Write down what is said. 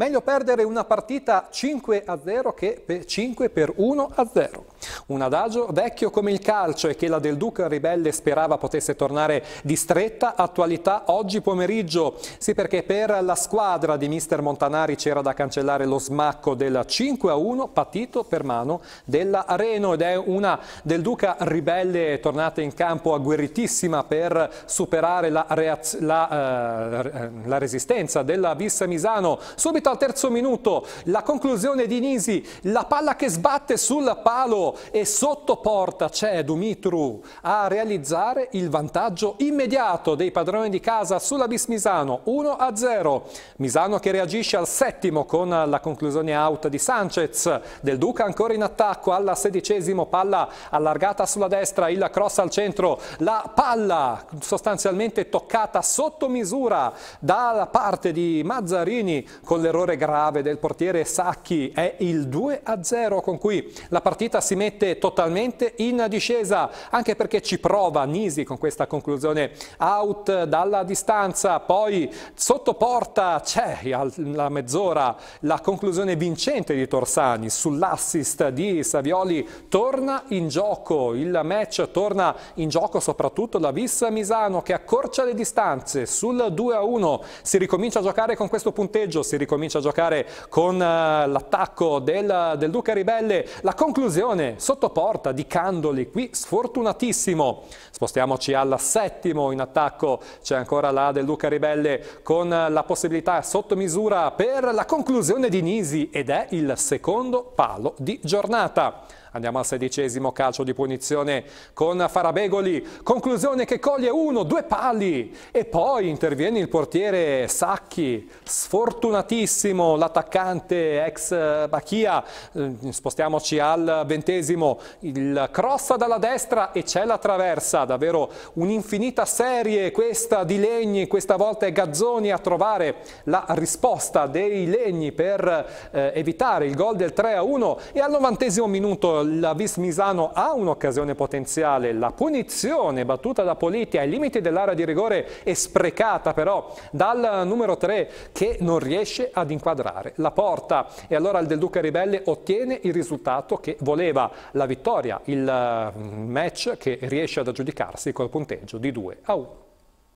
Meglio perdere una partita 5 a 0 che 5 per 1 a 0. Un adagio vecchio come il calcio e che la Del Duca ribelle sperava potesse tornare di stretta attualità oggi pomeriggio. Sì, perché per la squadra di mister Montanari c'era da cancellare lo smacco del 5-1 patito per mano della Reno ed è una Del Duca ribelle tornata in campo agguerritissima per superare la, la, eh, eh, la resistenza della Vissa Misano. Subito al terzo minuto la conclusione di Nisi, la palla che sbatte sul palo e sottoporta c'è Dumitru a realizzare il vantaggio immediato dei padroni di casa sulla bis Misano 1-0. Misano che reagisce al settimo con la conclusione out di Sanchez, del Duca ancora in attacco alla sedicesimo, palla allargata sulla destra, il cross al centro, la palla sostanzialmente toccata sotto misura dalla parte di Mazzarini con l'errore grave del portiere Sacchi, è il 2-0 con cui la partita si mette forte, totalmente in discesa, anche perché ci prova Nisi con questa conclusione out dalla distanza, poi sotto porta c'è la mezz'ora la conclusione vincente di Torsani sull'assist di Savioli, torna in gioco il match, torna in gioco soprattutto la Vis Misano che accorcia le distanze sul 2-1, si ricomincia a giocare con questo punteggio, si ricomincia a giocare con eh, l'attacco del, del Duca Ribelle, la conclusione sotto sottoporta di Candoli, qui sfortunatissimo. Spostiamoci al settimo in attacco, c'è ancora la del Luca Ribelle con la possibilità sotto misura per la conclusione di Nisi ed è il secondo palo di giornata. Andiamo al sedicesimo calcio di punizione con Farabegoli, conclusione che coglie uno, due pali e poi interviene il portiere Sacchi, sfortunatissimo l'attaccante ex Bachia. Eh, spostiamoci al ventesimo, il cross dalla destra e c'è la traversa, davvero un'infinita serie questa di legni, questa volta è Gazzoni a trovare la risposta dei legni per eh, evitare il gol del 3-1 e al novantesimo minuto la Vis Misano ha un'occasione potenziale, la punizione battuta da Politi ai limiti dell'area di rigore è sprecata però dal numero 3 che non riesce ad inquadrare la porta e allora il Del Duca Ribelle ottiene il risultato che voleva, la vittoria, il mm, match che riesce ad aggiudicarsi col punteggio di 2 a 1.